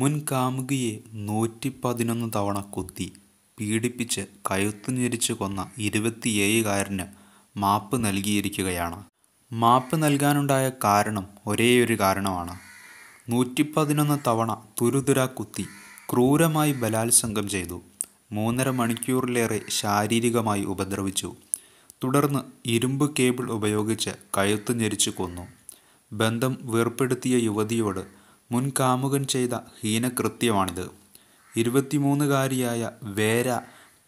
മുൻ കാമുകിയെ നൂറ്റി പതിനൊന്ന് തവണ കുത്തി പീഡിപ്പിച്ച് കയുത്തു ഞെരിച്ച് കൊന്ന ഇരുപത്തിയേഴുകാരന് മാപ്പ് നൽകിയിരിക്കുകയാണ് മാപ്പ് നൽകാനുണ്ടായ കാരണം ഒരേ ഒരു കാരണമാണ് നൂറ്റി പതിനൊന്ന് തവണ തുരുതുര കുത്തി ക്രൂരമായി ബലാത്സംഗം ചെയ്തു മൂന്നര മണിക്കൂറിലേറെ ശാരീരികമായി ഉപദ്രവിച്ചു തുടർന്ന് ഇരുമ്പ് കേബിൾ ഉപയോഗിച്ച് കയുത്തു ഞെരിച്ച് കൊന്നു ബന്ധം വേർപ്പെടുത്തിയ യുവതിയോട് മുൻ കാമുകൻ ചെയ്ത ഹീനകൃത്യമാണിത് ഇരുപത്തിമൂന്നുകാരിയായ വേര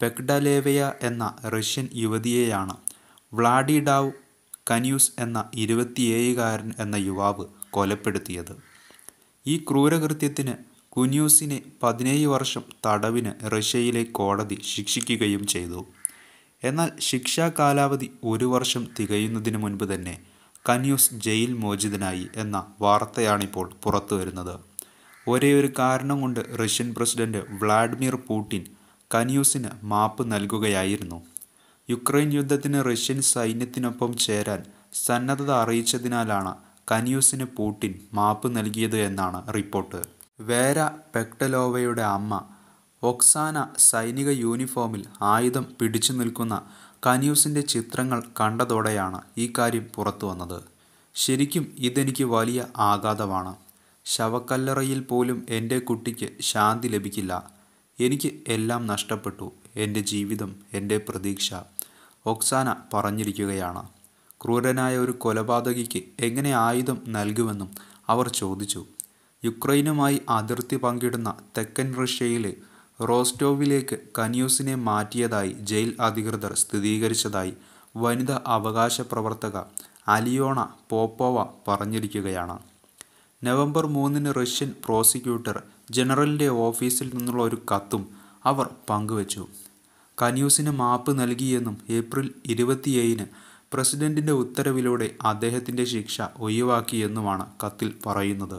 പെക്ഡലേവയ എന്ന റഷ്യൻ യുവതിയെയാണ് വ്ളാഡിഡാവ് കന്യൂസ് എന്ന ഇരുപത്തിയേഴുകാരൻ എന്ന യുവാവ് കൊലപ്പെടുത്തിയത് ഈ ക്രൂരകൃത്യത്തിന് കുന്യൂസിനെ പതിനേഴ് വർഷം തടവിന് റഷ്യയിലെ കോടതി ശിക്ഷിക്കുകയും ചെയ്തു എന്നാൽ ശിക്ഷാ കാലാവധി ഒരു വർഷം തികയുന്നതിന് മുൻപ് തന്നെ കന്യൂസ് ജയിൽ മോചിതനായി എന്ന വാർത്തയാണിപ്പോൾ പുറത്തുവരുന്നത് ഒരേയൊരു കാരണം കൊണ്ട് റഷ്യൻ പ്രസിഡന്റ് വ്ളാഡിമിർ പൂട്ടിൻ കന്യൂസിന് മാപ്പ് നൽകുകയായിരുന്നു യുക്രൈൻ യുദ്ധത്തിന് റഷ്യൻ സൈന്യത്തിനൊപ്പം ചേരാൻ സന്നദ്ധത അറിയിച്ചതിനാലാണ് കന്യൂസിന് പൂട്ടിൻ മാപ്പ് നൽകിയത് എന്നാണ് റിപ്പോർട്ട് വേര പെക്ടലോവയുടെ അമ്മ ഒക്സാന സൈനിക യൂണിഫോമിൽ ആയുധം പിടിച്ചു നിൽക്കുന്ന കനിയൂസിൻ്റെ ചിത്രങ്ങൾ കണ്ടതോടെയാണ് ഈ കാര്യം പുറത്തുവന്നത് ശരിക്കും ഇതെനിക്ക് വലിയ ആഘാതമാണ് ശവക്കല്ലറയിൽ പോലും എൻ്റെ കുട്ടിക്ക് ശാന്തി ലഭിക്കില്ല എനിക്ക് എല്ലാം നഷ്ടപ്പെട്ടു എൻ്റെ ജീവിതം എൻ്റെ പ്രതീക്ഷ ഒക്സാന പറഞ്ഞിരിക്കുകയാണ് ക്രൂരനായ ഒരു കൊലപാതകിക്ക് എങ്ങനെ ആയുധം നൽകുമെന്നും അവർ ചോദിച്ചു യുക്രൈനുമായി അതിർത്തി പങ്കിടുന്ന തെക്കൻ റഷ്യയിലെ റോസ്റ്റോവിലേക്ക് കനിയൂസിനെ മാറ്റിയതായി ജയിൽ അധികൃതർ സ്ഥിരീകരിച്ചതായി വനിതാ അവകാശ പ്രവർത്തക അലിയോണ പോപ്പോവ പറഞ്ഞിരിക്കുകയാണ് നവംബർ മൂന്നിന് റഷ്യൻ പ്രോസിക്യൂട്ടർ ജനറലിൻ്റെ ഓഫീസിൽ നിന്നുള്ള ഒരു കത്തും അവർ പങ്കുവച്ചു കനിയൂസിന് മാപ്പ് നൽകിയെന്നും ഏപ്രിൽ ഇരുപത്തിയേഴിന് പ്രസിഡന്റിൻ്റെ ഉത്തരവിലൂടെ അദ്ദേഹത്തിൻ്റെ ശിക്ഷ ഒഴിവാക്കിയെന്നുമാണ് കത്തിൽ പറയുന്നത്